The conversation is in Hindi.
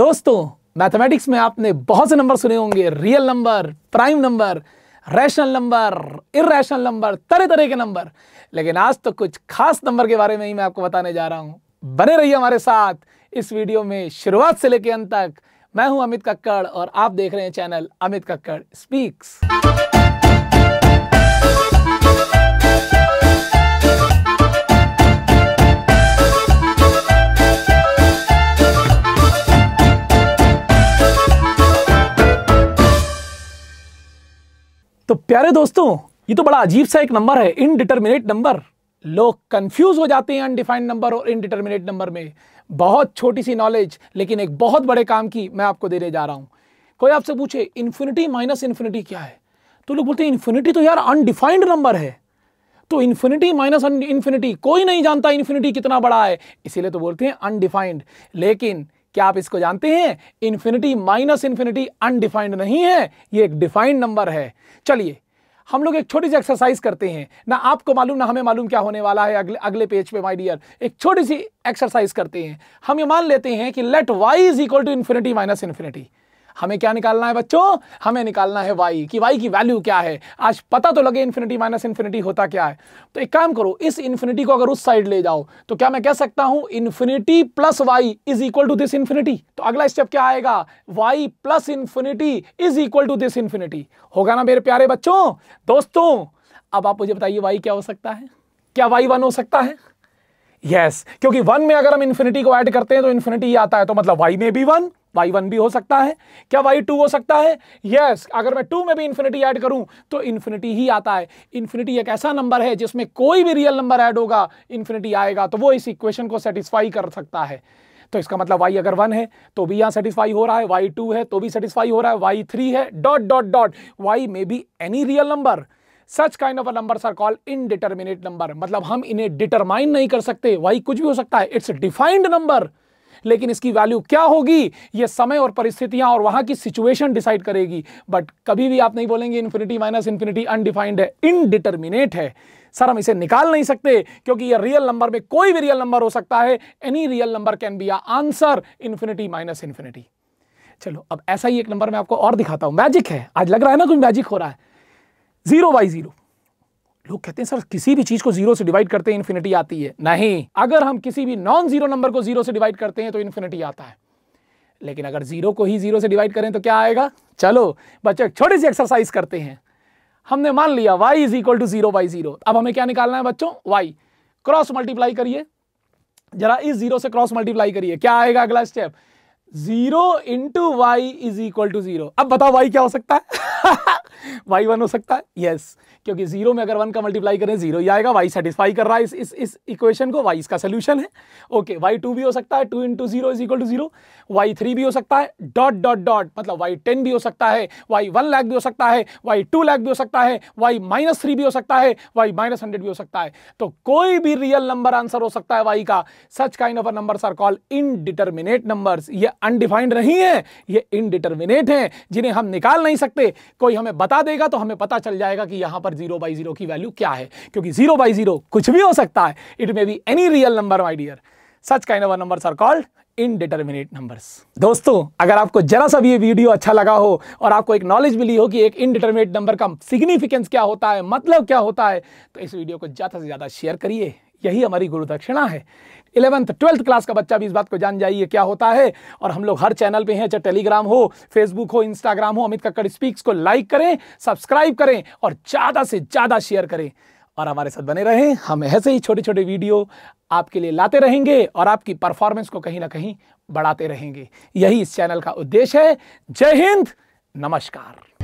दोस्तों मैथमेटिक्स में आपने बहुत से नंबर सुने होंगे real number prime number rational number irrational number तरह तरह के नंबर लेकिन आज तो कुछ खास नंबर के बारे में ही मैं आपको बताने जा रहा हूं बने रहिए हमारे साथ इस वीडियो में शुरुआत से लेकर अंत तक मैं हूं अमित कक्कड़ और आप देख रहे हैं चैनल अमित कक्कड़ स्पीक्स तो प्यारे दोस्तों ये तो बड़ा अजीब सा एक नंबर है इनडिटर्मिनेट नंबर लोग कंफ्यूज हो जाते हैं अनडिफाइंड नंबर और इनडिटर्मिनेट नंबर में बहुत छोटी सी नॉलेज लेकिन एक बहुत बड़े काम की मैं आपको देने जा रहा हूं कोई आपसे पूछे इन्फिनिटी माइनस इन्फिनिटी क्या है तो लोग बोलते हैं इन्फिनिटी तो यार अनडिफाइंड नंबर है तो इन्फिनिटी माइनस इन्फिनिटी कोई नहीं जानता इन्फिनिटी कितना बड़ा है इसीलिए तो बोलते हैं अनडिफाइंड लेकिन क्या आप इसको जानते हैं इन्फिनिटी माइनस इन्फिनिटी अनडिफाइंड नहीं है ये एक डिफाइंड नंबर है चलिए हम लोग एक छोटी सी एक्सरसाइज करते हैं ना आपको मालूम ना हमें मालूम क्या होने वाला है अगले अगले पेज पे माय डियर एक छोटी सी एक्सरसाइज करते हैं हम ये मान लेते हैं कि let y is equal to infinity minus infinity हमें क्या निकालना है बच्चों हमें निकालना है वाई कि वाई की वैल्यू क्या है आज पता तो लगे इन्फिनिटी माइनस इन्फिनिटी होता क्या है तो एक काम करो इस इन्फिनिटी को अगर उस साइड ले जाओ तो क्या मैं कह सकता हूं infinity plus y is equal to this infinity तो अगला स्टेप क्या आएगा y plus infinity is equal to this infinity होगा ना मेरे प्यारे बच्चों दोस्तों अब आप मुझे बताइए वाई क्या हो सकता है क्या वाई वन हो सकता है यस yes, क्योंकि वन में अगर हम इन्फिनिटी को ऐड करते हैं तो इन्फिनिटी आता है तो मतलब वाई में भी वन वाई वन भी हो सकता है क्या वाई टू हो सकता है यस yes, अगर मैं टू में भी इन्फिनिटी ऐड करूं तो इन्फिनिटी ही आता है इन्फिनिटी एक ऐसा नंबर है जिसमें कोई भी रियल नंबर ऐड होगा इन्फिनिटी आएगा तो वो इस इक्वेशन को सेटिस्फाई कर सकता है तो इसका मतलब y अगर वन है तो भी यहाँ सेटिस्फाई हो रहा है वाई टू है तो भी सेटिस्फाई हो रहा है वाई थ्री है dot dot dot y may be any real number such kind of number are call indeterminate number मतलब हम इन्हें डिटरमाइन नहीं कर सकते वाई कुछ भी हो सकता है इट्स डिफाइंड नंबर लेकिन इसकी वैल्यू क्या होगी ये समय और परिस्थितियां और वहां की सिचुएशन डिसाइड करेगी बट कभी भी आप नहीं बोलेंगे इन्फिनिटी माइनस इन्फिनिटी अनडिफाइंड है इनडिटर्मिनेट है सर हम इसे निकाल नहीं सकते क्योंकि ये रियल नंबर में कोई भी रियल नंबर हो सकता है any real number can be answer infinity minus infinity चलो अब ऐसा ही एक नंबर मैं आपको और दिखाता हूं मैजिक है आज लग रहा है ना कुछ मैजिक हो रहा है जीरो बाई जीरो लोग कहते हैं सर किसी भी चीज को जीरो से डिवाइड करते हैं इन्फिनिटी आती है नहीं अगर हम किसी भी नॉन जीरो नंबर को जीरो से डिवाइड करते हैं तो इन्फिनिटी आता है लेकिन अगर जीरो को ही जीरो से डिवाइड करें तो क्या आएगा चलो बच्चे एक छोटी सी एक्सरसाइज करते हैं हमने मान लिया y is equal to zero by zero अब हमें क्या निकालना है बच्चों वाई क्रॉस मल्टीप्लाई करिए जरा इस जीरो से क्रॉस मल्टीप्लाई करिए क्या आएगा अगला step zero into y is equal to zero अब बताओ वाई क्या हो सकता है वाई वन हो सकता है यस yes. क्योंकि जीरो में अगर वन का मल्टीप्लाई करें जीरो ही आएगा वाई सेटिस्फाई कर रहा है इस इस इस इक्वेशन को वाई इसका सोल्यूशन है ओके वाई टू भी हो सकता है two into zero is equal to zero y three भी हो सकता है डॉट डॉट डॉट मतलब वाई टेन भी हो सकता है वाई वन लैक भी हो सकता है वाई टू लैक भी हो सकता है वाई माइनस थ्री भी हो सकता है वाई माइनस हंड्रेड भी हो सकता है तो कोई भी रियल नंबर आंसर हो सकता है वाई का such kind of a numbers are call indeterminate numbers ये अनडिफाइंड नहीं है ये इनडिटर्मिनेट है जिन्हें हम निकाल नहीं सकते कोई हमें बता देगा तो हमें पता चल जाएगा कि यहां पर जीरो बाई जीरो की वैल्यू क्या है क्योंकि जीरो बाई जीरो कुछ भी हो सकता है it may be any real number my dear such का of number are called indeterminate numbers दोस्तों अगर आपको जरा सा भी ये वीडियो अच्छा लगा हो और आपको एक नॉलेज मिली हो कि एक इनडिटर्मिनेट नंबर का सिग्निफिकेंस क्या होता है मतलब क्या होता है तो इस वीडियो को ज़्यादा से ज़्यादा शेयर करिए यही हमारी गुरु दक्षिणा है इलेवंथ ट्वेल्थ क्लास का बच्चा भी इस बात को जान जाइए क्या होता है और हम लोग हर चैनल पे हैं चाहे टेलीग्राम हो फेसबुक हो इंस्टाग्राम हो अमित कक्कड़ स्पीक्स को लाइक करें सब्सक्राइब करें और ज़्यादा से ज़्यादा शेयर करें और हमारे साथ बने रहें हम ऐसे ही छोटे छोटे वीडियो आपके लिए लाते रहेंगे और आपकी परफॉर्मेंस को कहीं ना कहीं बढ़ाते रहेंगे यही इस चैनल का उद्देश्य है जय हिंद नमस्कार